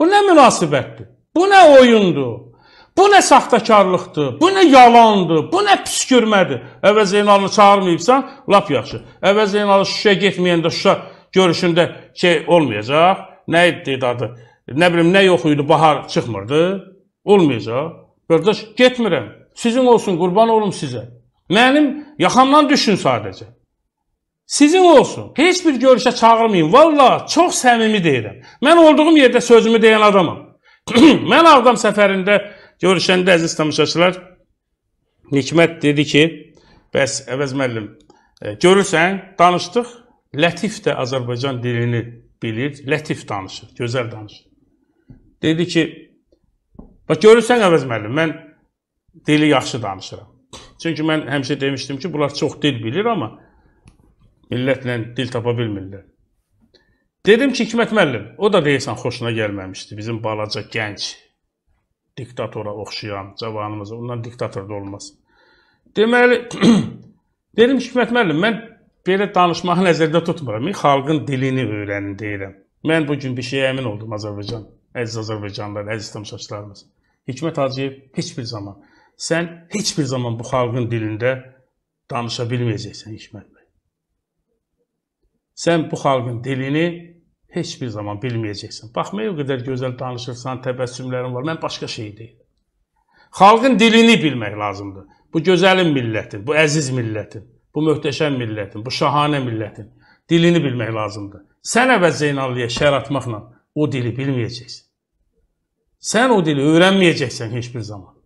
Bu nə münasibətdir? Bu nə oyundur? Bu nə saxtakarlıqdır? Bu nə yalandır? Bu nə püskürmədir? Əvvəl Zeynalı çağırmayıbsan, lap yaxşı. Əvvəl Zeynalı Şuşa getməyəndə Şuşa görüşündə şey olmayacaq. Nə idi adı? Nə bilim, nə yox idi, bahar çıxmırdı. Olmayacaq. Qardaş, getmirəm. Sizin olsun, qurban olum sizə. Mənim yaxamdan düşün sadəcə. Sizin olsun. Heç bir görüşə çağırmayın. Valla çox səmimi deyirəm. Mən olduğum yerdə sözümü deyən adamam. mən Ağdam səfərində görüşəndə əziz tamaşaçılar Nikmət dedi ki, bəs Əvəz müəllim, e, görürsən, danışdıq. Lətif də Azərbaycan dilini bilir, lətif danışır, gözəl danışır. Dedi ki, bax görürsən Əvəz müəllim, mən dili yaxşı danışıram. Çünki mən həmişə demişdim ki, bunlar çox dil bilir, amma millətlə dil tapa bilmirlər. Dedim ki, Hikmət müəllim, o da deyəsən xoşuna gəlməmişdi bizim balaca gənc diktatora oxşayan cavanımız. Ondan diktator da olmaz. Deməli, dedim Hikmət müəllim, mən belə danışmağı nəzərdə tutmuram. Mən xalqın dilini öyrənin deyirəm. Mən bu gün bir şeyə əmin oldum Azərbaycan, əziz Azərbaycanlılar, əziz tamaşaçılarımız. Hikmət Hacıyev heç bir zaman sən heç bir zaman bu xalqın dilində danışa bilməyəcəksən Hikmət. Sən bu xalqın dilini heç bir zaman bilməyəcəksən. Baxmayın o qədər gözəl danışırsan, təbəssümlərin var. Mən başqa şey deyirəm. Xalqın dilini bilmək lazımdır. Bu gözəlin millətin, bu əziz millətin, bu möhtəşəm millətin, bu şahanə millətin dilini bilmək lazımdır. Sən əvəz Zeynallıya şər atmaqla o dili bilməyəcəksən. Sən o dili öyrənməyəcəksən heç bir zaman.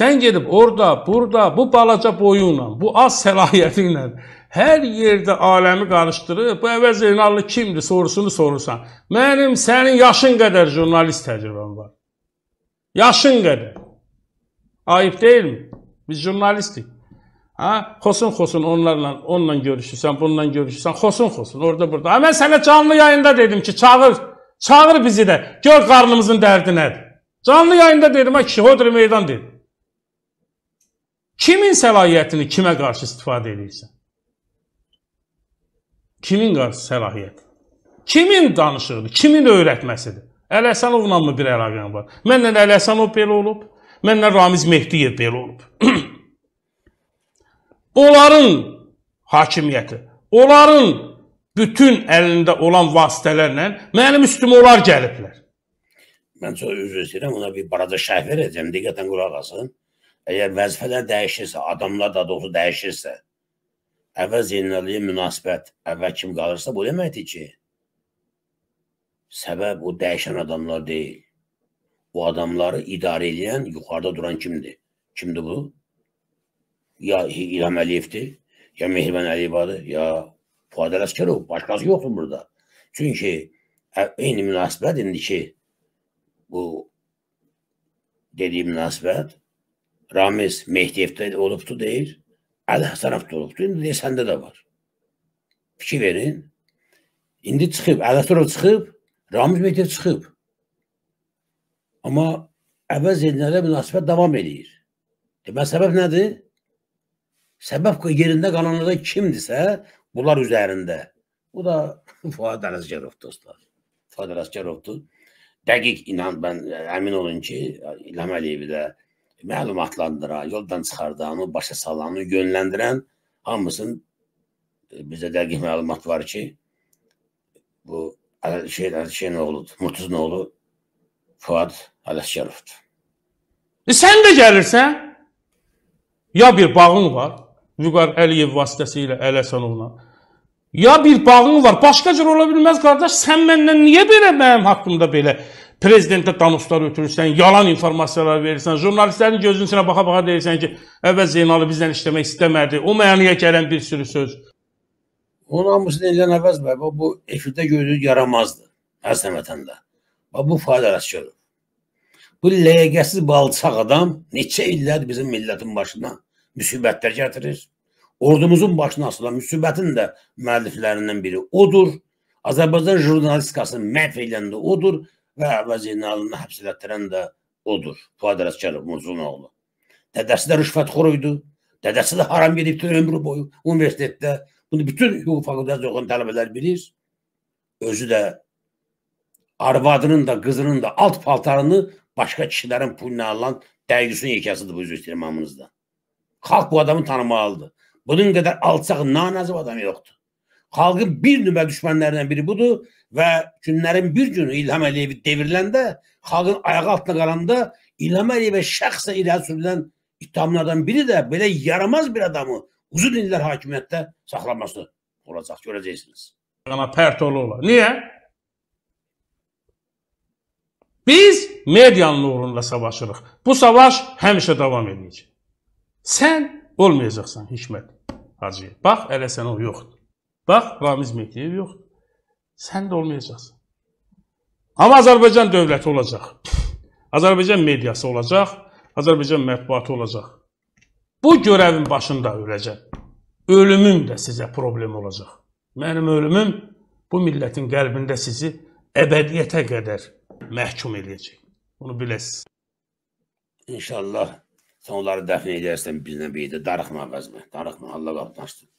Sən gedib orada, burada, bu balaca boyunla, bu az səlahiyyətinlə Hər yerdə aləmi qarışdırıb, bu əvvəl Zeynallı kimdir sorusunu sorursan. Mənim sənin yaşın qədər jurnalist təcrübəm var. Yaşın qədər. Ayıb deyilmi? Biz jurnalistik. Ha, xosun-xosun onlarla, onunla görüşürsən, bununla görüşürsən, xosun-xosun orada burada. Ha, mən sənə canlı yayında dedim ki, çağır, çağır bizi də. Gör qarnımızın dərdi nədir. Canlı yayında dedim, ha, kişi hodri meydan dedim. Kimin səlahiyyətini kimə qarşı istifadə edirsən? Kimin səlahiyyət? Kimin danışığıdır? Kimin öyrətməsidir? Ələsənovla mı bir əlaqəm var? Mənlə Ələsənov belə olub, mənlə Ramiz Mehdiyev belə olub. onların hakimiyyəti, onların bütün əlində olan vasitələrlə mənim üstümə onlar gəliblər. Mən çox üzr istəyirəm, ona bir barada şərh verəcəm, diqqətən qulaq asın. Əgər vəzifələr dəyişirsə, adamlar da doğru dəyişirsə, Əvəz yenilməliyə münasibət əvvəl kimi qalırsa, bu deməkdir ki, səbəb o dəyişən adamlar deyil. Bu adamları idarə edən yuxarıda duran kimdir? Kimdir bu? Ya İlham Əliyevdir, ya Mehriban Əliyevadır, ya Fuad Ələskərov, başqası yoxdur burada. Çünki eyni münasibət indi ki, bu dediyi münasibət Ramiz Mehdiyevdə olubdu deyir. Hər tərəfdə olubdu. İndi deyə səndə də var. Fikir verin. İndi çıxıb, Ələstorov çıxıb, Ramiz Mehdiyev çıxıb. Amma əvəz edilənlərə münasibət davam edir. Deməli səbəb nədir? Səbəb yerində qalanlara kimdirsə, bunlar üzərində. Bu da Fuad Ələsgərov dostlar. Fuad Ələsgərovdur. Dəqiq inan, mən e, əmin olun ki, İlham Əliyevi də məlumatlandıra, yoldan çıxardanı, başa salanı yönləndirən hamısının e, bizdə dəqiq məlumat var ki, bu Əlişeyin Əlişeyin oğludur, Mutuzun oğlu Fuad Ələşgərovdur. E, sən də gəlirsən, ya bir bağın var, Vüqar Əliyev vasitəsilə Ələsənovla, Ya bir bağın var, başqa cür ola bilməz qardaş. Sən məndən niyə belə mənim haqqımda belə prezidentə danışlar ötürürsən, yalan informasiyalar verirsən, jurnalistlərin gözünün içinə baxa-baxa deyirsən ki, əvvəl Zeynalı bizdən işləmək istəmədi, o mənaya gələn bir sürü söz. Onun hamısını eləyən əvvəz bəy, bu, bu efirdə gördüyü yaramazdı hər sənətəndə. Bu fayda rast görür. Bu ləyəqəsiz balçaq adam neçə illər bizim millətin başına müsibətlər gətirir ordumuzun başına asılan müsibətin də müəlliflərindən biri odur. Azərbaycan jurnalistikasının məhv eləyən də odur və vəzirin alını həbsələtdirən də odur. Fuad Rəzkarov Murzunoğlu. Dədəsi də rüşvətxor idi. Dədəsi də haram gedib bütün ömrü boyu universitetdə. Bunu bütün hüquq fakültəsi oxuyan tələbələr bilir. Özü də arvadının da qızının da alt paltarını başqa kişilərin puluna alan dəygisinin yekəsidir bu üzr istəyirəm hamınızda. Xalq bu adamı tanımalıdır. Bunun qədər alçaq nanəzib adam yoxdur. Xalqın bir nömrə düşmənlərindən biri budur və günlərin bir günü İlham Əliyev devriləndə, xalqın ayağı altına qalanda İlham Əliyevə şəxsən irəli sürülən ittihamlardan biri də belə yaramaz bir adamı uzun illər hakimiyyətdə saxlaması olacaq, görəcəksiniz. Ama Pərtolular. Niyə? Biz medianın uğrunda savaşırıq. Bu savaş həmişə davam edəcək. Sən olmayacaqsan Hikmət Hacıyev. Bax, Ələsənov yoxdur. Bax, Ramiz Mehdiyev yoxdur. Sən də olmayacaqsan. Amma Azərbaycan dövləti olacaq. Azərbaycan mediası olacaq, Azərbaycan mətbuatı olacaq. Bu görəvin başında öləcəm. Ölümüm də sizə problem olacaq. Mənim ölümüm bu millətin qəlbində sizi əbədiyyətə qədər məhkum eləyəcək. Bunu biləsiniz. İnşallah. Sən onları dəfn edərsən bizlə birlikdə darıxma əvəzmə. Darıxma, Allah qapını açdı.